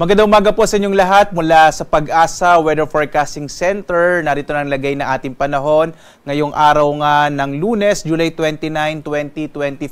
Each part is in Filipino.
Magandang umaga po sa inyong lahat mula sa Pag-asa Weather Forecasting Center. Narito na ang lagay ng ating panahon ngayong araw nga ng Lunes, July 29, 2024,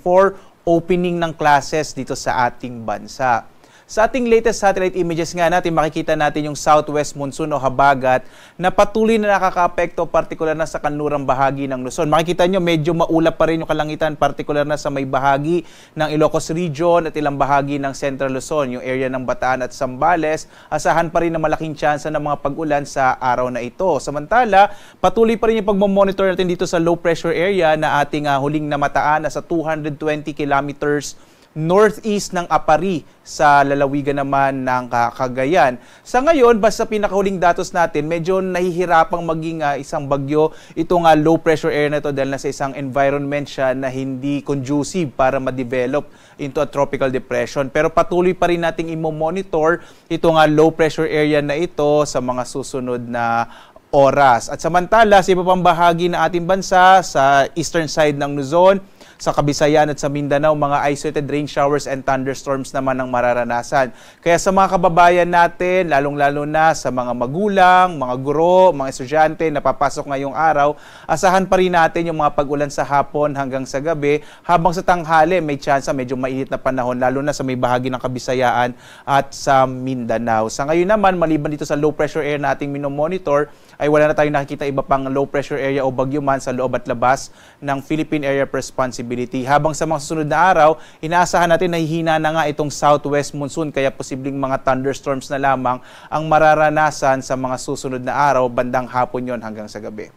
opening ng classes dito sa ating bansa. Sa ating latest satellite images nga natin, makikita natin yung southwest monsoon o habagat na patuloy na nakakaapekto partikular na sa kanlurang bahagi ng Luzon. Makikita nyo medyo maulap pa rin yung kalangitan partikular na sa may bahagi ng Ilocos Region at ilang bahagi ng Central Luzon, yung area ng Bataan at Sambales. Asahan pa rin na malaking tsansa ng mga pag-ulan sa araw na ito. Samantala, patuloy pa rin yung pagmamonitor natin dito sa low pressure area na ating uh, huling namataan na sa 220 kilometers northeast ng Apari sa lalawigan naman ng Cagayan. Sa ngayon, basta pinakahuling datos natin, medyo nahihirapang maging uh, isang bagyo itong uh, low pressure area na ito dahil nasa isang environment siya na hindi conducive para ma-develop into a tropical depression. Pero patuloy pa rin nating imo-monitor itong uh, low pressure area na ito sa mga susunod na oras. At samantala, sa iba pang bahagi ng ating bansa, sa eastern side ng Luzon, sa Kabisayan at sa Mindanao, mga isolated rain showers and thunderstorms naman ang mararanasan. Kaya sa mga kababayan natin, lalong-lalo na sa mga magulang, mga guro, mga estudyante na papasok ngayong araw, asahan pa rin natin yung mga pag-ulan sa hapon hanggang sa gabi. Habang sa tanghali, may tsansa medyo mainit na panahon, lalo na sa may bahagi ng Kabisayaan at sa Mindanao. Sa ngayon naman, maliban dito sa low pressure area na ating monitor ay wala na tayong nakikita iba pang low pressure area o bagyo man sa loob at labas ng Philippine Area Responsibility possibility. Habang sa mga susunod na araw, inaasahan natin nahihina na nga itong southwest monsoon kaya posibleng mga thunderstorms na lamang ang mararanasan sa mga susunod na araw bandang hapon yon hanggang sa gabi.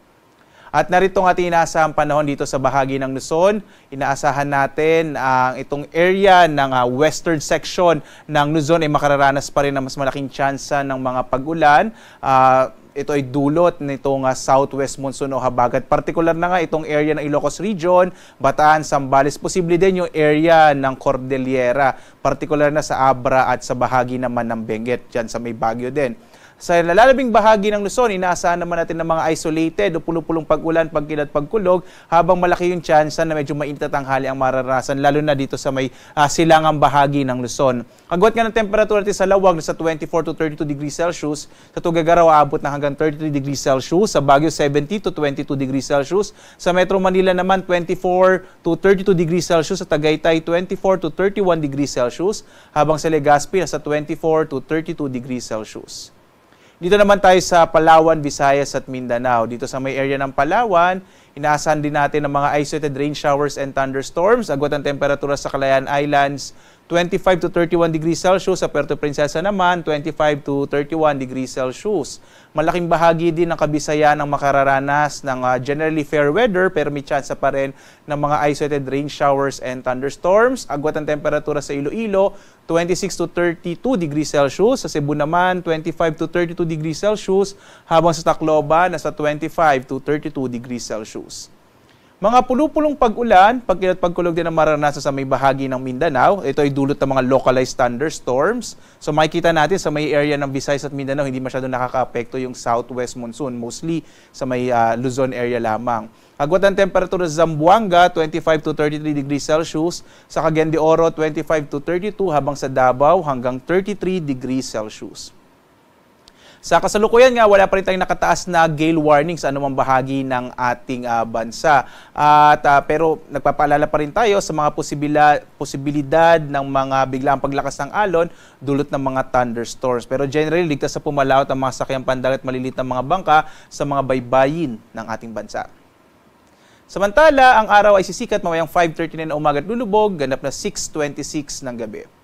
At narito ang ating inaasahang panahon dito sa bahagi ng Luzon. Inaasahan natin ang uh, itong area ng uh, western section ng Luzon ay eh, makararanas pa rin ng mas malaking tsansa ng mga pag-ulan. Uh, ito ay dulot nitong uh, southwest monsoon o habagat. Particular na nga itong area ng Ilocos Region, Bataan, Sambales, posible din yung area ng Cordillera, particular na sa Abra at sa bahagi naman ng Benguet, dyan sa may Baguio din. Sa lalalabing bahagi ng Luzon, inaasahan naman natin ng mga isolated o pulupulong pag-ulan, pagkilat, pagkulog habang malaki yung chance na medyo mainit at tanghali ang mararasan lalo na dito sa may uh, silangang bahagi ng Luzon. Agwat nga ng temperatura natin sa Lawag sa 24 to 32 degrees Celsius, sa Tugagaraw aabot na hanggang 33 degrees Celsius, sa Baguio 70 to 22 degrees Celsius, sa Metro Manila naman 24 to 32 degrees Celsius, sa Tagaytay 24 to 31 degrees Celsius, habang sa Legazpi nasa 24 to 32 degrees Celsius. Dito naman tayo sa Palawan, Visayas at Mindanao. Dito sa may area ng Palawan, Inaasahan din natin ang mga isolated rain showers and thunderstorms. Agwat ang temperatura sa Calayan Islands, 25 to 31 degrees Celsius. Sa Puerto Princesa naman, 25 to 31 degrees Celsius. Malaking bahagi din ng Kabisayan ang makararanas ng ah, generally fair weather pero may chance pa rin ng mga isolated rain showers and thunderstorms. Agwat ang temperatura sa Iloilo, 26 to 32 degrees Celsius. Sa Cebu naman, 25 to 32 degrees Celsius. Habang sa Tacloban, nasa 25 to 32 degrees Celsius. Cruz. Mga pulupulong pag-ulan, pagkilat pagkulog din ang maranasan sa may bahagi ng Mindanao. Ito ay dulot ng mga localized thunderstorms. So makikita natin sa may area ng Visayas at Mindanao, hindi masyado nakakaapekto yung southwest monsoon, mostly sa may uh, Luzon area lamang. Agwat ang temperatura sa Zamboanga, 25 to 33 degrees Celsius. Sa Cagayan de Oro, 25 to 32, habang sa Davao hanggang 33 degrees Celsius. Sa kasalukuyan nga, wala pa rin tayong nakataas na gale warnings sa anumang bahagi ng ating uh, bansa. At uh, pero nagpapaalala pa rin tayo sa mga posibila, posibilidad ng mga biglaang paglakas ng alon dulot ng mga thunderstorms. Pero generally, ligtas sa pumalaot ang mga sakyang pandagat malilit ng mga bangka sa mga baybayin ng ating bansa. Samantala, ang araw ay sisikat mamayang 5.39 na umaga at lulubog, ganap na 6.26 ng gabi.